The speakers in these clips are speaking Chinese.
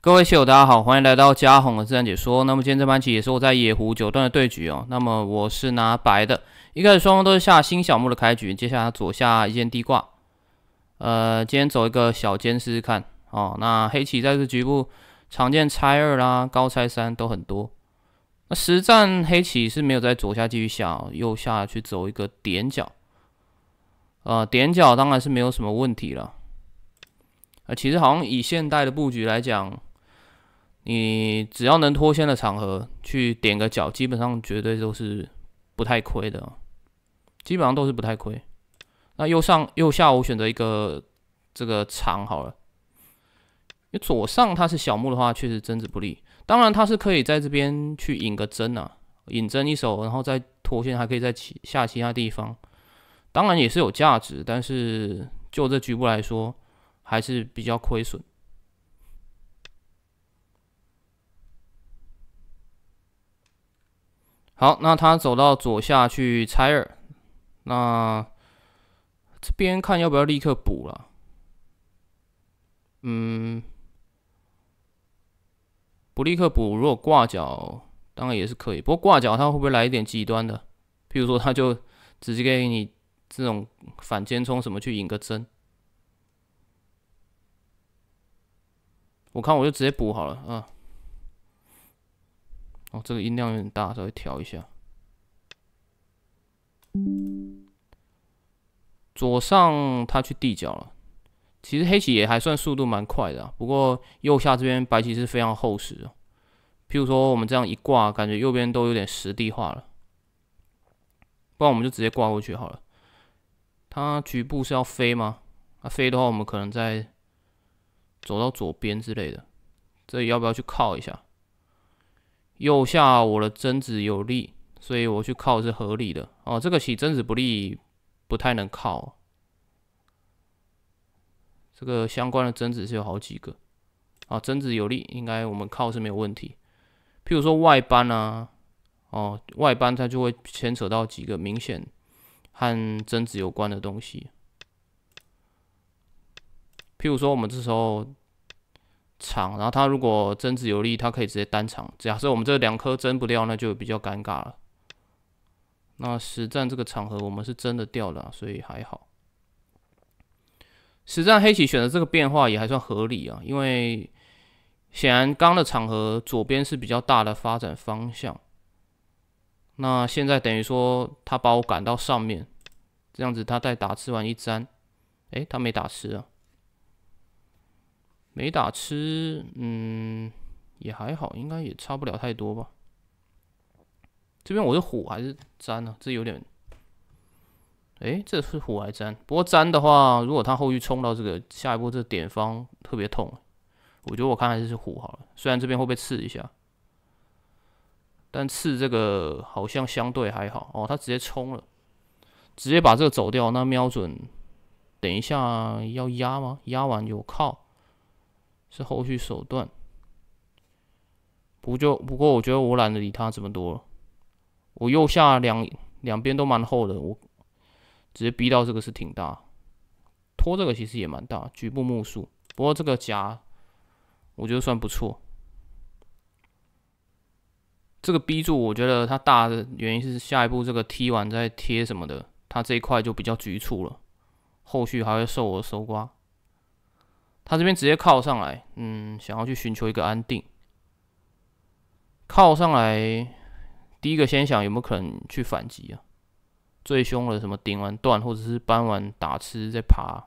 各位棋友，大家好，欢迎来到嘉宏的自然解说。那么今天这盘棋也是我在野狐九段的对局哦。那么我是拿白的，一开始双方都是下新小目的开局。接下来左下一间地挂，呃，今天走一个小尖试试看哦。那黑棋在这局部常见拆二啦、高拆三都很多。那实战黑棋是没有在左下继续下，右下去走一个点角。呃，点角当然是没有什么问题了。啊，其实好像以现代的布局来讲。你只要能脱线的场合去点个角，基本上绝对都是不太亏的，基本上都是不太亏。那右上右下我选择一个这个长好了，因为左上它是小木的话确实针子不利，当然它是可以在这边去引个针啊，引针一手，然后再脱线，还可以在其下其他地方，当然也是有价值，但是就这局部来说还是比较亏损。好，那他走到左下去拆二，那这边看要不要立刻补了？嗯，不立刻补，如果挂角当然也是可以，不过挂角它会不会来一点极端的？譬如说他就直接给你这种反间冲什么去引个针？我看我就直接补好了啊。哦，这个音量有点大，稍微调一下。左上他去地角了，其实黑棋也还算速度蛮快的，不过右下这边白棋是非常厚实。譬如说我们这样一挂，感觉右边都有点实地化了，不然我们就直接挂过去好了。它局部是要飞吗？那飞的话，我们可能在走到左边之类的，这里要不要去靠一下？右下我的争子有利，所以我去靠是合理的。哦，这个起争子不利，不太能靠。这个相关的争子是有好几个。啊，争子有利，应该我们靠是没有问题。譬如说外班啊，哦，外班它就会牵扯到几个明显和争子有关的东西。譬如说我们这时候。长，然后他如果争子有利，他可以直接单长。假设我们这两颗争不掉，那就比较尴尬了。那实战这个场合我们是真的掉了，所以还好。实战黑棋选的这个变化也还算合理啊，因为显然刚的场合左边是比较大的发展方向。那现在等于说他把我赶到上面，这样子他再打吃完一粘，哎，他没打吃啊。没打吃，嗯，也还好，应该也差不了太多吧。这边我是虎还是粘呢？这有点，哎，这是虎还粘？不过粘的话，如果他后续冲到这个下一步这点方特别痛，我觉得我看还是虎好了。虽然这边会被刺一下，但刺这个好像相对还好哦。他直接冲了，直接把这个走掉。那瞄准，等一下要压吗？压完就靠。是后续手段，不就不过我觉得我懒得理他这么多，了。我右下两两边都蛮厚的，我直接逼到这个是挺大，拖这个其实也蛮大，局部目数，不过这个夹我觉得算不错，这个 B 柱我觉得它大的原因是下一步这个踢完再贴什么的，它这一块就比较局促了，后续还会受我搜刮。他这边直接靠上来，嗯，想要去寻求一个安定。靠上来，第一个先想有没有可能去反击啊？最凶的什么顶完段或者是搬完打吃再爬，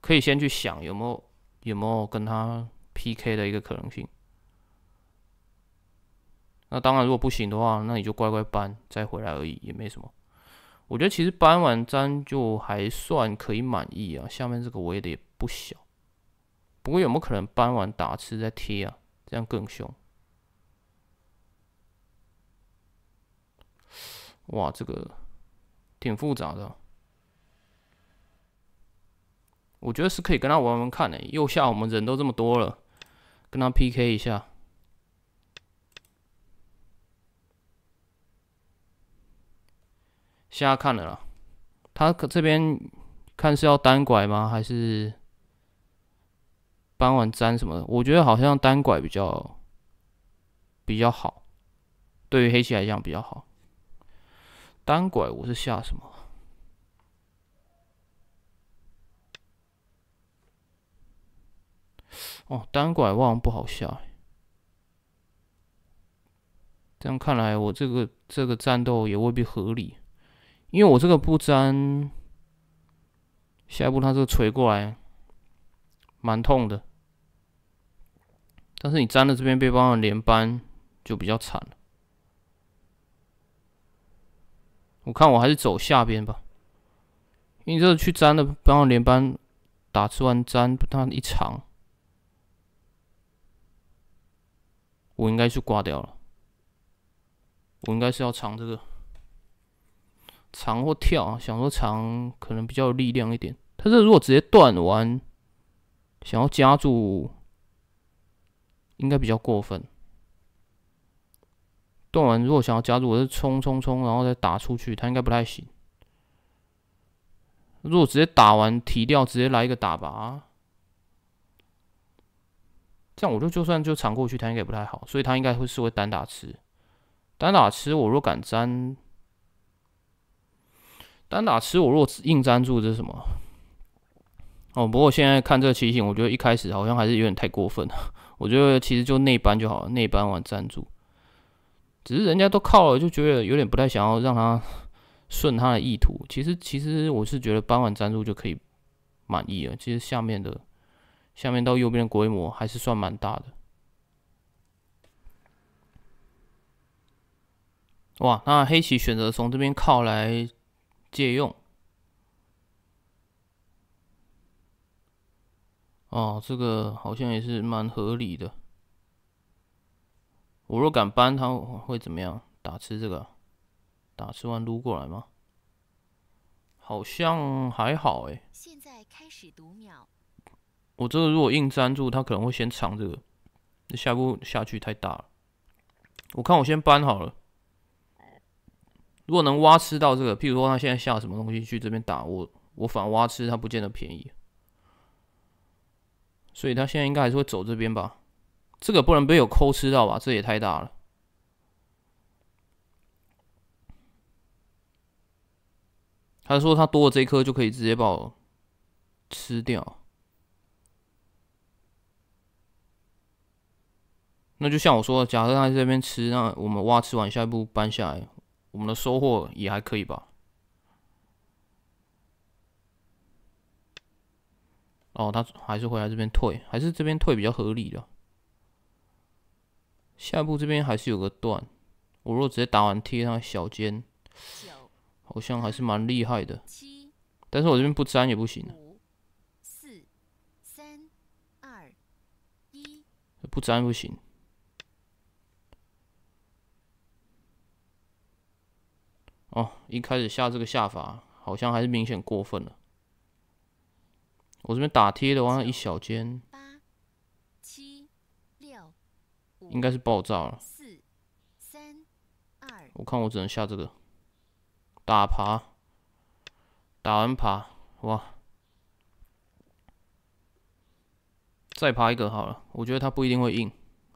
可以先去想有没有有没有跟他 PK 的一个可能性。那当然，如果不行的话，那你就乖乖搬再回来而已，也没什么。我觉得其实搬完粘就还算可以满意啊，下面这个围的也不小。不过有没有可能搬完打吃再贴啊？这样更凶。哇，这个挺复杂的。我觉得是可以跟他玩玩看的，右下我们人都这么多了，跟他 PK 一下。在看了啦，他这边看是要单拐吗，还是搬完粘什么的？我觉得好像单拐比较比较好，对于黑棋来讲比较好。单拐我是下什么？哦，单拐望不好下，哎，这样看来我这个这个战斗也未必合理。因为我这个不粘，下一步他这个锤过来，蛮痛的。但是你粘了这边，被帮了连扳，就比较惨了。我看我还是走下边吧，因为这个去粘了，帮了连扳，打吃完粘，它一长，我应该是挂掉了。我应该是要尝这个。长或跳啊，想说长可能比较有力量一点。他这如果直接断完，想要加住，应该比较过分。断完如果想要加住，我是冲冲冲，然后再打出去，他应该不太行。如果直接打完提掉，直接来一个打吧，这样我就就算就长过去，他应该也不太好。所以他应该会是会单打吃，单打吃我若敢粘。单打吃我，若硬粘住，这是什么？哦，不过现在看这情形，我觉得一开始好像还是有点太过分了。我觉得其实就内扳就好了，内扳完粘住，只是人家都靠了，就觉得有点不太想要让他顺他的意图。其实，其实我是觉得扳完粘住就可以满意了。其实下面的下面到右边的规模还是算蛮大的。哇，那黑棋选择从这边靠来。借用，哦，这个好像也是蛮合理的。我若敢搬，他会怎么样？打吃这个，打吃完撸过来吗？好像还好哎。现在开始读秒。我这个如果硬粘住，他可能会先藏这个。下一步下去太大了，我看我先搬好了。如果能挖吃到这个，譬如说他现在下什么东西去这边打我，我反挖吃他不见得便宜，所以他现在应该还是会走这边吧？这个不能被有抠吃到吧？这也太大了。他说他多了这颗就可以直接把我吃掉，那就像我说的，假设他在这边吃，那我们挖吃完下一步搬下来。我们的收获也还可以吧。哦，他还是会来这边退，还是这边退比较合理了。下部这边还是有个段，我如果直接打完贴上小尖，好像还是蛮厉害的。但是我这边不粘也不行的。不粘不行。哦，一开始下这个下法，好像还是明显过分了。我这边打贴的，话，一小间，八、七、六，应该是爆炸了。四、三、二，我看我只能下这个，打爬，打完爬，哇，再爬一个好了。我觉得他不一定会硬，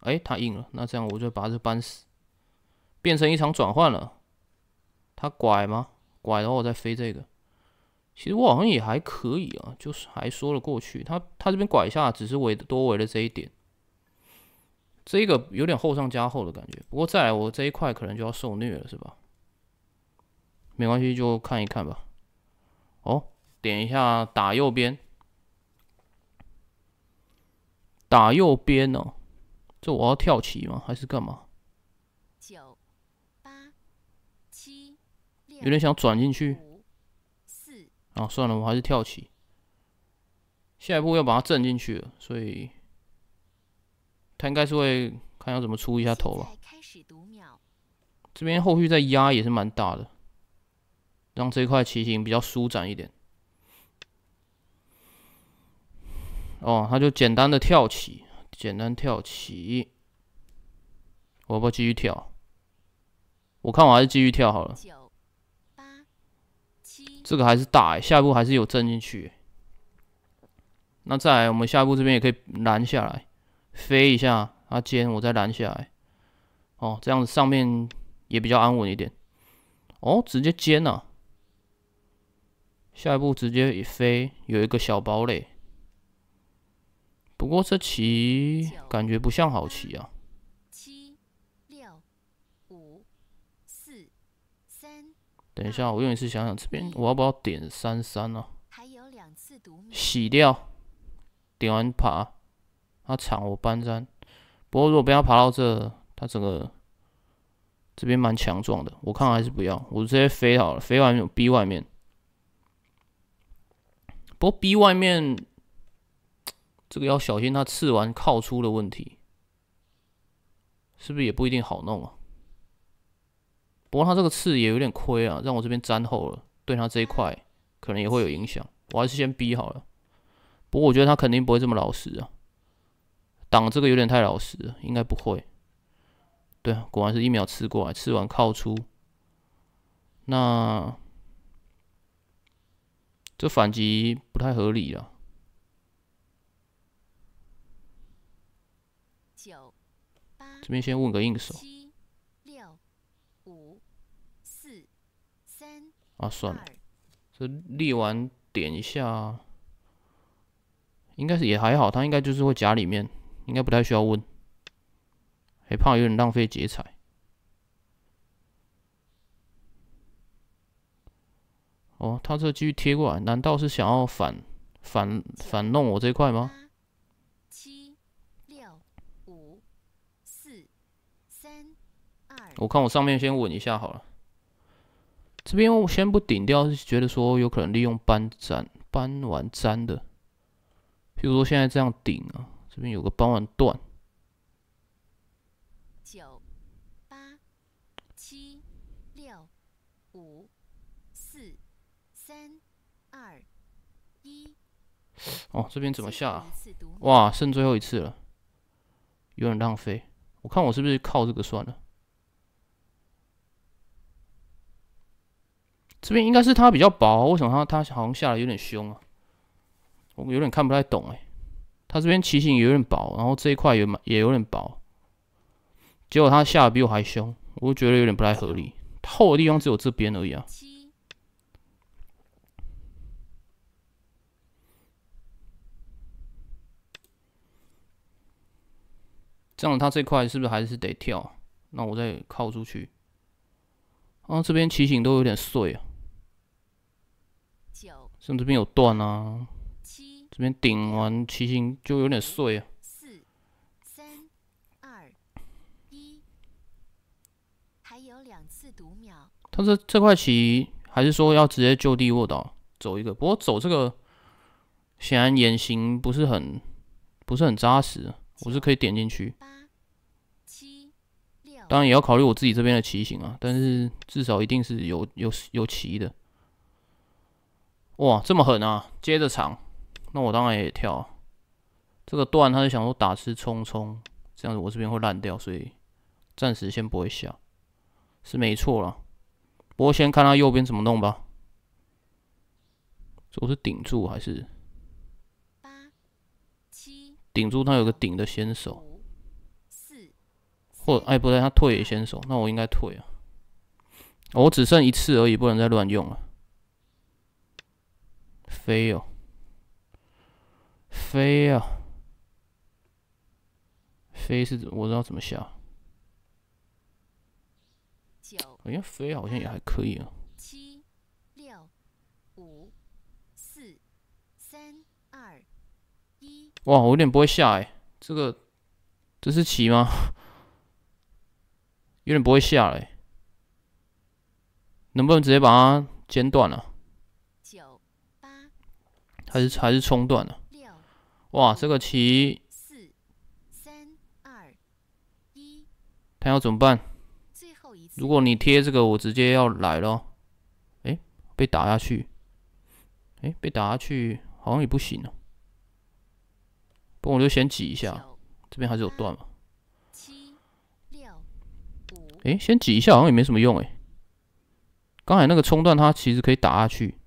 哎，他硬了，那这样我就把这扳死，变成一场转换了。他拐吗？拐，然后我再飞这个。其实我好像也还可以啊，就是还说了过去。他他这边拐下，只是围多围了这一点。这个有点厚上加厚的感觉。不过再来我这一块可能就要受虐了，是吧？没关系，就看一看吧。哦，点一下打右边，打右边哦。这我要跳棋吗？还是干嘛？有点想转进去，啊，算了，我还是跳起。下一步要把它震进去了，所以他应该是会看要怎么出一下头吧。这边后续再压也是蛮大的，让这一块棋行比较舒展一点。哦，他就简单的跳起，简单跳起。我要不要继续跳？我看我还是继续跳好了。这个还是大哎，下一步还是有震进去。那再来，我们下一步这边也可以拦下来，飞一下，啊尖，我再拦下来。哦，这样子上面也比较安稳一点。哦，直接尖啊！下一步直接一飞，有一个小堡垒。不过这棋感觉不像好棋啊。等一下，我用一次想想，这边我要不要点三三呢？洗掉，点完爬，他抢我搬山。不过如果不要爬到这，他整个这边蛮强壮的，我看还是不要，我直接飞好了，飞完 B 外面。不过 B 外面这个要小心，他刺完靠出的问题，是不是也不一定好弄啊？不过他这个刺也有点亏啊，让我这边粘厚了，对他这一块可能也会有影响。我还是先逼好了。不过我觉得他肯定不会这么老实啊，挡这个有点太老实了，应该不会。对，果然是一秒吃过来，吃完靠出，那这反击不太合理了。九八这边先问个应手。啊，算了，这立完点一下，应该是也还好，他应该就是会夹里面，应该不太需要问，还怕有点浪费节财。哦，他这继续贴过来，难道是想要反反反弄我这块吗？七六五四三二，我看我上面先稳一下好了。这边我先不顶掉，是觉得说有可能利用扳粘、扳完粘的。譬如说现在这样顶啊，这边有个扳完断。九八七六五四三二一。哦，这边怎么下？啊？哇，剩最后一次了，有点浪费。我看我是不是靠这个算了。这边应该是它比较薄，为什么它它好像下来有点凶啊？我有点看不太懂哎。它这边骑行有点薄，然后这一块也也有点薄，结果它下的比我还凶，我觉得有点不太合理。厚的地方只有这边而已啊。这样它这块是不是还是得跳？那我再靠出去。啊，这边骑行都有点碎啊。像这边有断啊，这边顶完七星就有点碎啊。四、三、二、一，还有两次读秒。他这这块棋，还是说要直接就地卧倒走一个？不过走这个显然眼型不是很不是很扎实，我是可以点进去。八、七、六，当然也要考虑我自己这边的棋型啊。但是至少一定是有有有棋的。哇，这么狠啊！接着长，那我当然也跳。这个段他就想说打吃冲冲，这样子我这边会烂掉，所以暂时先不会下，是没错了。不过先看他右边怎么弄吧。这是顶住还是？八七顶住，他有个顶的先手。四或哎不对，他退也先手，那我应该退啊。我只剩一次而已，不能再乱用了。飞哦，飞啊，飞是我知道怎么下。哎呀，飞好像也还可以啊。七、六、五、四、三、二、一。哇，我有点不会下哎，这个这是棋吗？有点不会下哎，能不能直接把它剪断了？还是还是冲断了。哇，这个棋。四、三、二、一。他要怎么办？最后一次。如果你贴这个，我直接要来了。哎，被打下去。哎，被打下去，好像也不行哦。不，过我就先挤一下。这边还是有断嘛。七、六、五。哎，先挤一下，好像也没什么用哎。刚才那个冲断，它其实可以打下去。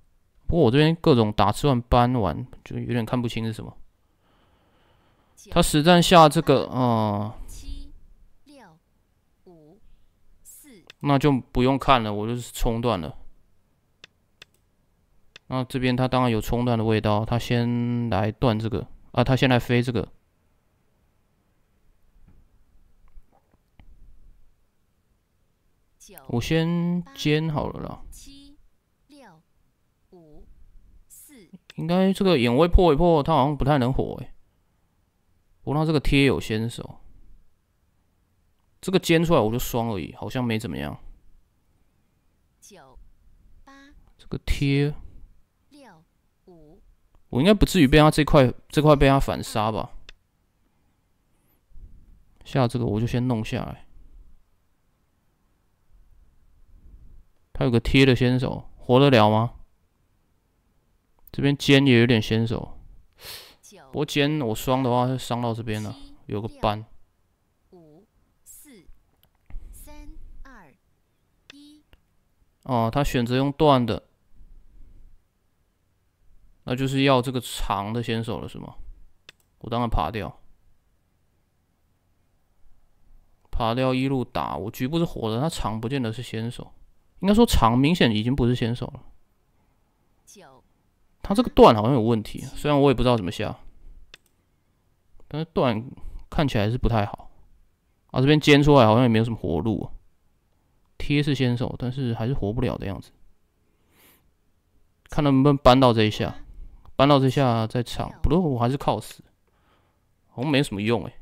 不过我这边各种打算搬完，就有点看不清是什么。他实战下这个啊，七六五四，那就不用看了，我就是冲断了。那这边他当然有冲断的味道，他先来断这个啊，他先来飞这个。我先煎好了啦。应该这个眼位破一破，他好像不太能活哎。不过他这个贴有先手，这个尖出来我就双而已，好像没怎么样。九八这个贴六五，我应该不至于被他这块这块被他反杀吧？下这个我就先弄下来。他有个贴的先手，活得了吗？这边尖也有点先手，我尖我双的话会伤到这边了，有个斑。五、四、三、二、一。哦，他选择用断的，那就是要这个长的先手了，是吗？我当然爬掉，爬掉一路打，我局部是活的，他长不见得是先手，应该说长明显已经不是先手了。他这个断好像有问题，虽然我也不知道怎么下，但是断看起来是不太好啊。这边尖出来好像也没有什么活路，贴是先手，但是还是活不了的样子。看能不能扳到这一下，扳到这一下再抢，不过我还是靠死像没什么用哎。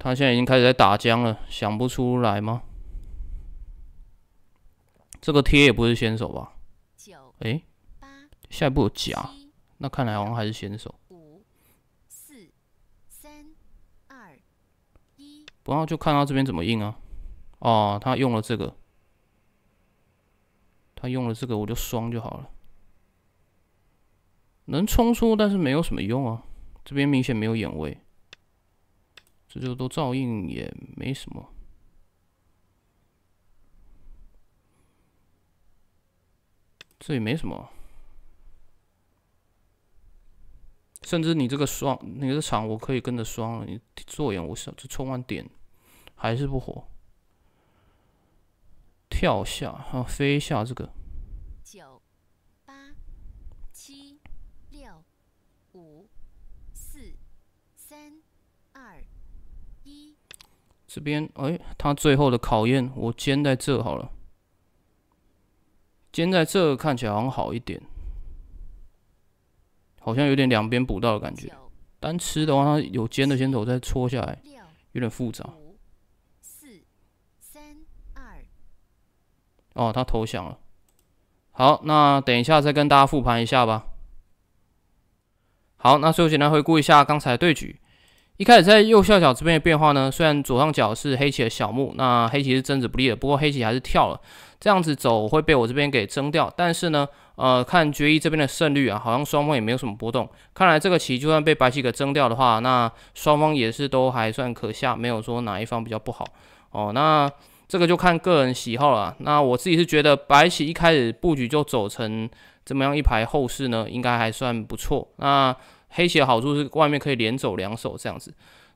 他现在已经开始在打僵了，想不出来吗？这个贴也不是先手吧？哎，下一步有甲，那看来好像还是先手。五、四、三、二、一，不要就看他这边怎么印啊！哦，他用了这个，他用了这个，我就双就好了。能冲出，但是没有什么用啊！这边明显没有眼位，这就都照印也没什么。这也没什么，甚至你这个双，你这场我可以跟着双了。你作用，我想这充完点还是不火，跳下，啊，飞下这个。九八七六五四三二一，这边哎，他最后的考验，我肩在这好了。尖在这看起来好像好一点，好像有点两边补到的感觉。单吃的话，它有尖的尖头再戳下来，有点复杂。五、四、三、二。哦，他投降了。好，那等一下再跟大家复盘一下吧。好，那最后简单回顾一下刚才对局。一开始在右下角这边的变化呢，虽然左上角是黑棋的小目，那黑棋是争子不利的，不过黑棋还是跳了，这样子走会被我这边给争掉。但是呢，呃，看决议这边的胜率啊，好像双方也没有什么波动。看来这个棋就算被白棋给争掉的话，那双方也是都还算可下，没有说哪一方比较不好哦。那这个就看个人喜好了。那我自己是觉得白棋一开始布局就走成怎么样一排后势呢，应该还算不错。那黑棋的好处是外面可以连走两手这样子，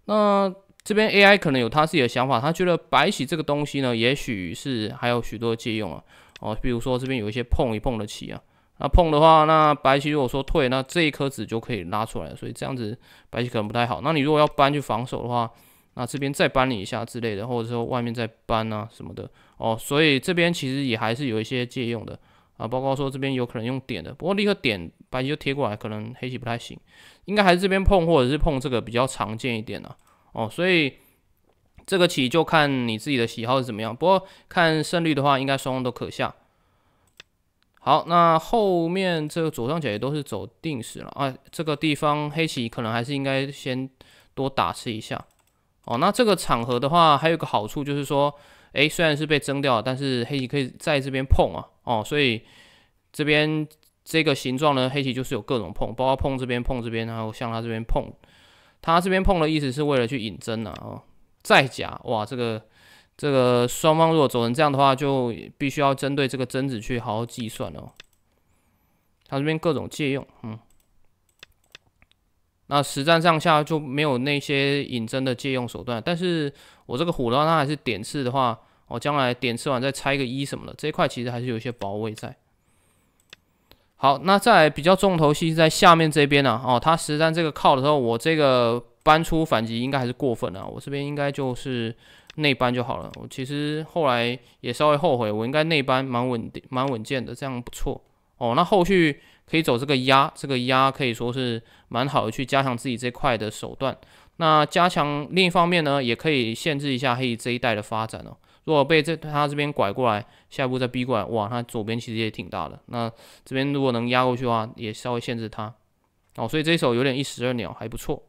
那这边 AI 可能有他自己的想法，他觉得白棋这个东西呢，也许是还有许多借用啊，哦，比如说这边有一些碰一碰的棋啊，那碰的话，那白棋如果说退，那这一颗子就可以拉出来所以这样子白棋可能不太好。那你如果要搬去防守的话，那这边再搬你一下之类的，或者说外面再搬啊什么的，哦，所以这边其实也还是有一些借用的。啊，包括说这边有可能用点的，不过立刻点白棋就贴过来，可能黑棋不太行，应该还是这边碰或者是碰这个比较常见一点了。哦，所以这个棋就看你自己的喜好是怎么样。不过看胜率的话，应该双方都可下。好，那后面这个左上角也都是走定时了啊。这个地方黑棋可能还是应该先多打吃一下。哦，那这个场合的话，还有一个好处就是说，哎，虽然是被征掉，但是黑棋可以在这边碰啊。哦，所以这边这个形状呢，黑棋就是有各种碰，包括碰这边、碰这边，然后向他这边碰。他这边碰的意思是为了去引针呢，哦，再夹。哇，这个这个双方如果走成这样的话，就必须要针对这个针子去好好计算哦。他这边各种借用，嗯，那实战上下就没有那些引针的借用手段。但是我这个虎的话，它还是点刺的话。我将来点吃完再拆个一什么的，这块其实还是有一些保卫在。好，那在比较重头戏在下面这边呢，哦，它实战这个靠的时候，我这个搬出反击应该还是过分了，我这边应该就是内搬就好了。我其实后来也稍微后悔，我应该内搬蛮稳定、蛮稳健的，这样不错。哦，那后续可以走这个压，这个压可以说是蛮好的去加强自己这块的手段。那加强另一方面呢，也可以限制一下黑这一带的发展哦。如果被这他这边拐过来，下一步再逼过来，哇，他左边其实也挺大的。那这边如果能压过去的话，也稍微限制他。哦，所以这一手有点一石二鸟，还不错。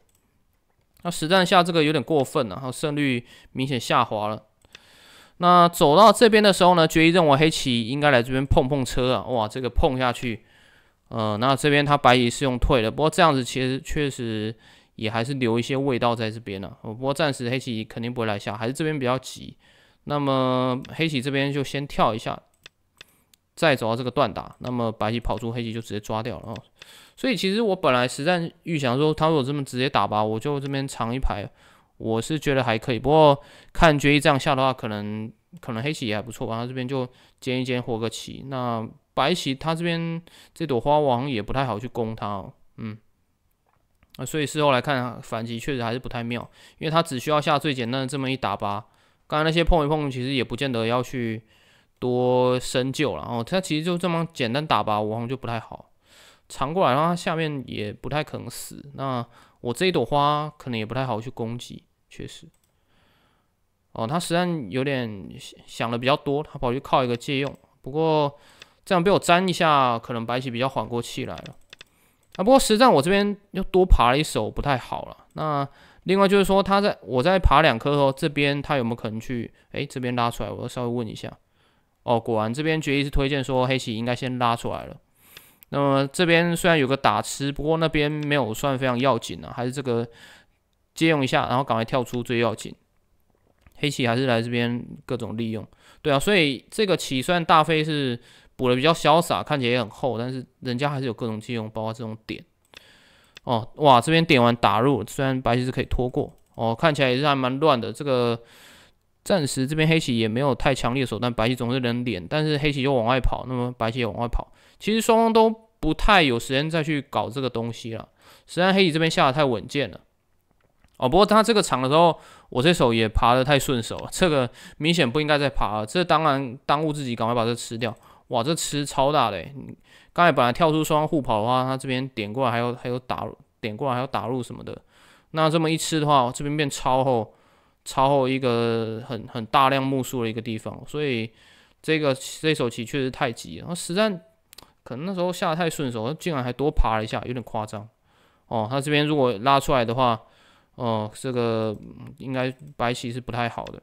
那实战下这个有点过分，然后胜率明显下滑了。那走到这边的时候呢，决议认为黑棋应该来这边碰碰车啊，哇，这个碰下去，呃，那这边他白棋是用退的，不过这样子其实确实也还是留一些味道在这边呢。不过暂时黑棋肯定不会来下，还是这边比较急。那么黑棋这边就先跳一下，再走到这个断打。那么白棋跑出，黑棋就直接抓掉了。所以其实我本来实战预想说，他如果这么直接打吧，我就这边长一排，我是觉得还可以。不过看决议这样下的话，可能可能黑棋也还不错吧。他这边就尖一尖活个棋。那白棋他这边这朵花王也不太好去攻他。嗯，啊，所以事后来看反击确实还是不太妙，因为他只需要下最简单的这么一打吧。刚才那些碰一碰，其实也不见得要去多深究了。哦，他其实就这么简单打吧，我好像就不太好。藏过来，然后下面也不太可能死。那我这一朵花可能也不太好去攻击，确实。哦，他实战有点想的比较多，他跑去靠一个借用。不过这样被我粘一下，可能白棋比较缓过气来了。啊，不过实战我这边又多爬了一手，不太好了。那。另外就是说，他在我在爬两颗后，这边他有没有可能去？哎，这边拉出来，我要稍微问一下。哦，果然这边决议是推荐说黑棋应该先拉出来了。那么这边虽然有个打吃，不过那边没有算非常要紧啊，还是这个借用一下，然后赶快跳出最要紧。黑棋还是来这边各种利用，对啊，所以这个棋虽然大飞是补的比较潇洒，看起来也很厚，但是人家还是有各种借用，包括这种点。哦，哇，这边点完打入，虽然白棋是可以拖过，哦，看起来也是还蛮乱的。这个暂时这边黑棋也没有太强烈的手段，白棋总是能点，但是黑棋又往外跑，那么白棋也往外跑。其实双方都不太有时间再去搞这个东西了。实际上黑棋这边下的太稳健了，哦，不过他这个长的时候，我这手也爬的太顺手，了，这个明显不应该再爬，了，这当然耽误自己赶快把这吃掉。哇，这吃超大嘞！刚才本来跳出双互跑的话，他这边点过来还有还有打点过来还有打入什么的，那这么一吃的话，这边变超厚，超厚一个很很大量目数的一个地方，所以这个这手棋确实太急了。实战可能那时候下的太顺手，竟然还多爬了一下，有点夸张。哦，他这边如果拉出来的话，哦，这个应该白棋是不太好的，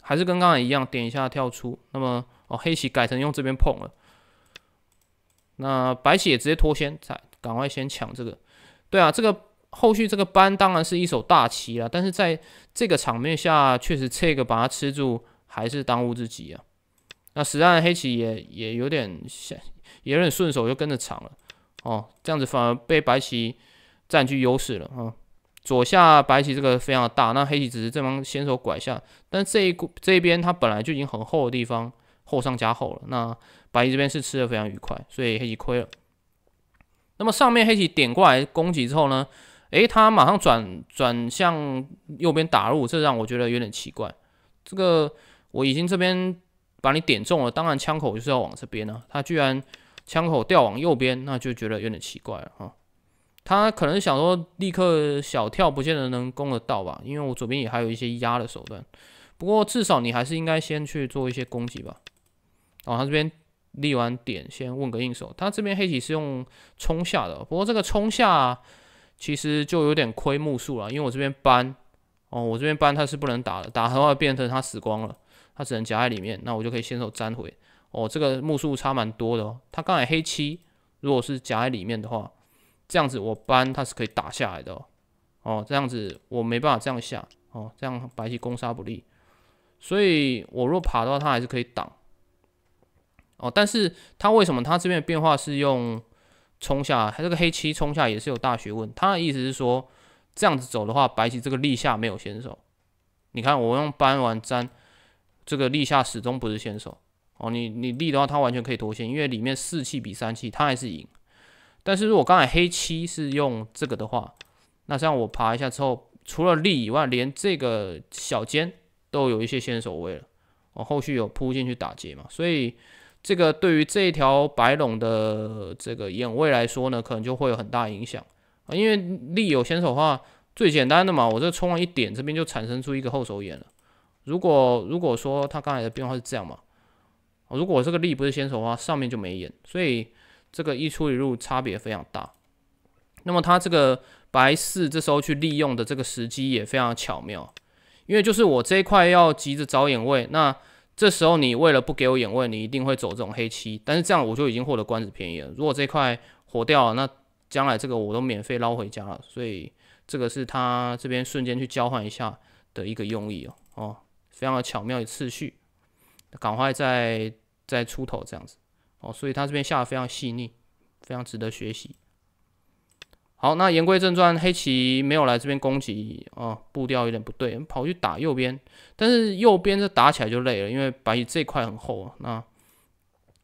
还是跟刚才一样点一下跳出。那么哦，黑棋改成用这边碰了。那白棋也直接拖先，再赶快先抢这个。对啊，这个后续这个扳当然是一手大棋了，但是在这个场面下，确实这个把它吃住还是当务之急啊。那实战黑棋也也有点像，也有点顺手就跟着抢了。哦，这样子反而被白棋占据优势了啊。左下白棋这个非常大，那黑棋只是这帮先手拐下，但这一股这边它本来就已经很厚的地方，厚上加厚了。那白棋这边是吃的非常愉快，所以黑棋亏了。那么上面黑棋点过来攻击之后呢？诶，他马上转转向右边打入，这让我觉得有点奇怪。这个我已经这边把你点中了，当然枪口就是要往这边啊，他居然枪口掉往右边，那就觉得有点奇怪了哈。他可能想说立刻小跳，不见得能攻得到吧，因为我左边也还有一些压的手段。不过至少你还是应该先去做一些攻击吧。往他这边。立完点，先问个应手。他这边黑棋是用冲下的，不过这个冲下其实就有点亏目数了，因为我这边搬，哦，我这边搬他是不能打的，打的话变成他死光了，他只能夹在里面，那我就可以先手粘回。哦，这个目数差蛮多的哦。他刚才黑七如果是夹在里面的话，这样子我搬他是可以打下来的哦。哦，这样子我没办法这样下，哦，这样白棋攻杀不利，所以我如果爬的话，他还是可以挡。哦，但是他为什么他这边的变化是用冲下？他这个黑七冲下也是有大学问。他的意思是说，这样子走的话，白棋这个立下没有先手。你看，我用搬完粘，这个立下始终不是先手。哦，你你立的话，他完全可以脱线，因为里面四气比三气，他还是赢。但是如果刚才黑七是用这个的话，那像我爬一下之后，除了立以外，连这个小尖都有一些先手位了。哦，后续有扑进去打劫嘛，所以。这个对于这一条白龙的这个眼位来说呢，可能就会有很大影响啊，因为力有先手的话，最简单的嘛，我这冲了一点，这边就产生出一个后手眼了。如果如果说他刚才的变化是这样嘛，如果这个力不是先手的话，上面就没眼，所以这个一出一入差别非常大。那么他这个白四这时候去利用的这个时机也非常巧妙，因为就是我这一块要急着找眼位，那。这时候你为了不给我眼位，你一定会走这种黑漆。但是这样我就已经获得官子便宜了。如果这块活掉了，那将来这个我都免费捞回家了。所以这个是他这边瞬间去交换一下的一个用意哦哦，非常的巧妙的次序，赶快再再出头这样子哦，所以他这边下的非常细腻，非常值得学习。好，那言归正传，黑棋没有来这边攻击啊，步调有点不对，跑去打右边，但是右边这打起来就累了，因为白棋这块很厚啊。那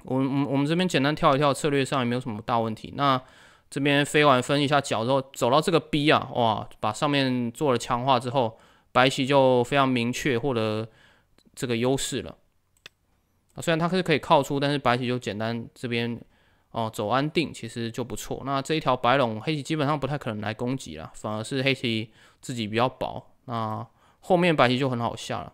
我、我、我们这边简单跳一跳，策略上也没有什么大问题。那这边飞完分一下角之后，走到这个 B 啊，哇，把上面做了强化之后，白棋就非常明确获得这个优势了。虽然它是可以靠出，但是白棋就简单这边。哦，走安定其实就不错。那这一条白龙黑棋基本上不太可能来攻击了，反而是黑棋自己比较薄。那后面白棋就很好下了。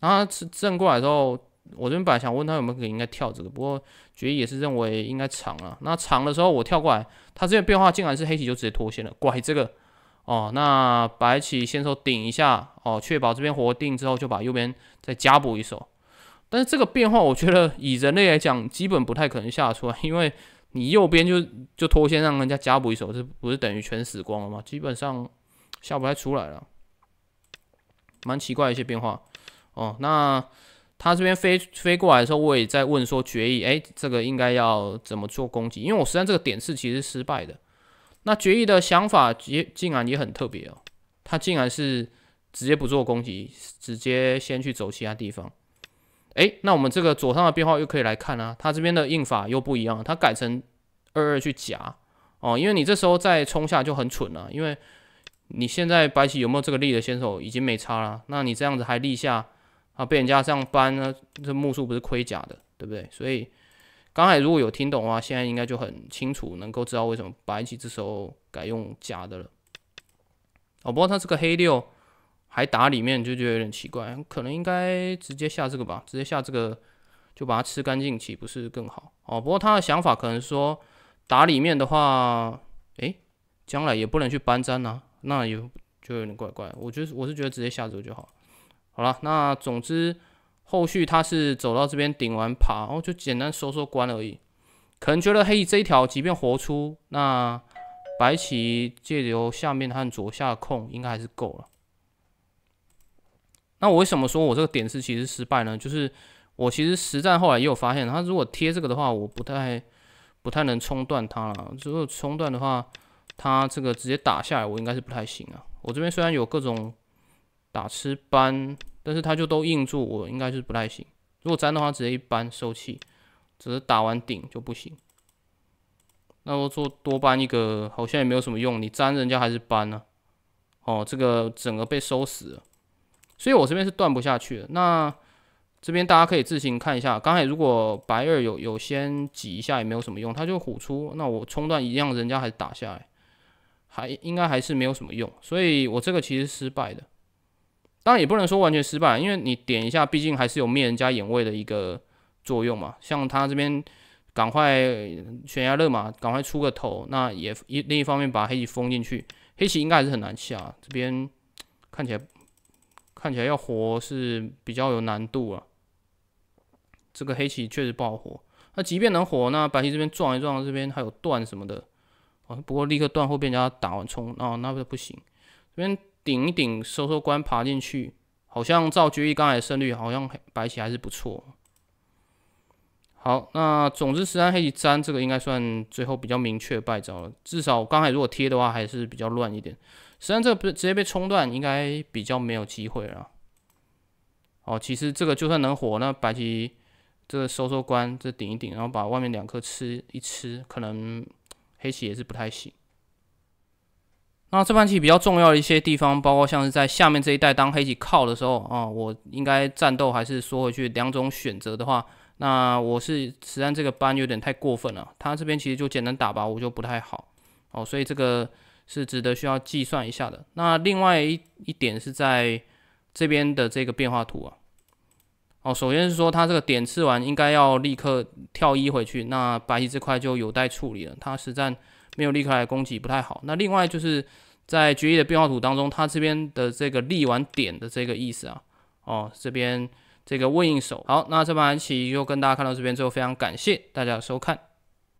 然后吃正过来之后，我这边本来想问他有没有可能应该跳这个，不过决议也是认为应该长了。那长的时候我跳过来，他这边变化竟然是黑棋就直接脱先了，拐这个。哦，那白棋先手顶一下，哦，确保这边活定之后，就把右边再加补一手。但是这个变化，我觉得以人类来讲，基本不太可能下出来，因为你右边就就拖先让人家加补一手，这不是等于全死光了吗？基本上下不太出来了，蛮奇怪一些变化哦。那他这边飞飞过来的时候，我也在问说，决议哎，这个应该要怎么做攻击？因为我实在这个点是其实失败的。那决议的想法也竟然也很特别哦，他竟然是直接不做攻击，直接先去走其他地方。哎，那我们这个左上的变化又可以来看呢？它这边的印法又不一样，它改成二二去夹哦，因为你这时候再冲下就很蠢了，因为你现在白棋有没有这个力的先手已经没差了，那你这样子还立下啊，被人家这样搬呢，这目数不是亏甲的，对不对？所以刚才如果有听懂的话，现在应该就很清楚，能够知道为什么白棋这时候改用夹的了。哦，不过它他是个黑六。还打里面就觉得有点奇怪，可能应该直接下这个吧，直接下这个就把它吃干净，岂不是更好？哦，不过他的想法可能说打里面的话，诶，将来也不能去搬粘呐，那有就有点怪怪。我觉得我是觉得直接下这个就好。好了，那总之后续他是走到这边顶完爬，然后就简单收收关而已。可能觉得黑这一条即便活出，那白棋借由下面和左下空应该还是够了。那我为什么说我这个点是其实失败呢？就是我其实实战后来也有发现，他如果贴这个的话，我不太不太能冲断它了。如果冲断的话，它这个直接打下来，我应该是不太行啊。我这边虽然有各种打吃搬，但是它就都硬住，我应该是不太行。如果粘的话，直接一搬收气，只是打完顶就不行。那我做多搬一个，好像也没有什么用，你粘人家还是搬呢？哦，这个整个被收死了。所以，我这边是断不下去的。那这边大家可以自行看一下。刚才如果白二有有先挤一下，也没有什么用，他就虎出。那我冲断一样，人家还是打下来，还应该还是没有什么用。所以我这个其实失败的。当然也不能说完全失败，因为你点一下，毕竟还是有灭人家眼位的一个作用嘛。像他这边赶快悬崖勒马，赶快出个头，那也一另一方面把黑棋封进去，黑棋应该还是很难下。这边看起来。看起来要活是比较有难度啊，这个黑棋确实不好活。那即便能活，那白棋这边撞一撞，这边还有断什么的啊。不过立刻断后被人家打完冲，啊，那不不行。这边顶一顶收收关爬进去，好像赵居一刚才胜率好像白棋还是不错。好，那总之十三黑棋粘这个应该算最后比较明确败招了。至少刚才如果贴的话，还是比较乱一点。实际上这个是直接被冲断，应该比较没有机会了。哦，其实这个就算能活，那白棋这个收收关这顶一顶，然后把外面两颗吃一吃，可能黑棋也是不太行。那这盘棋比较重要的一些地方，包括像是在下面这一代当黑棋靠的时候啊，我应该战斗还是缩回去，两种选择的话。那我是实战这个班有点太过分了，他这边其实就简单打吧，我就不太好哦，所以这个是值得需要计算一下的。那另外一一点是在这边的这个变化图啊，哦，首先是说他这个点刺完应该要立刻跳一回去，那白棋这块就有待处理了，他实战没有立刻来攻击不太好。那另外就是在局域的变化图当中，他这边的这个立完点的这个意思啊，哦，这边。这个问应手好，那这盘棋就跟大家看到这边，最后非常感谢大家的收看。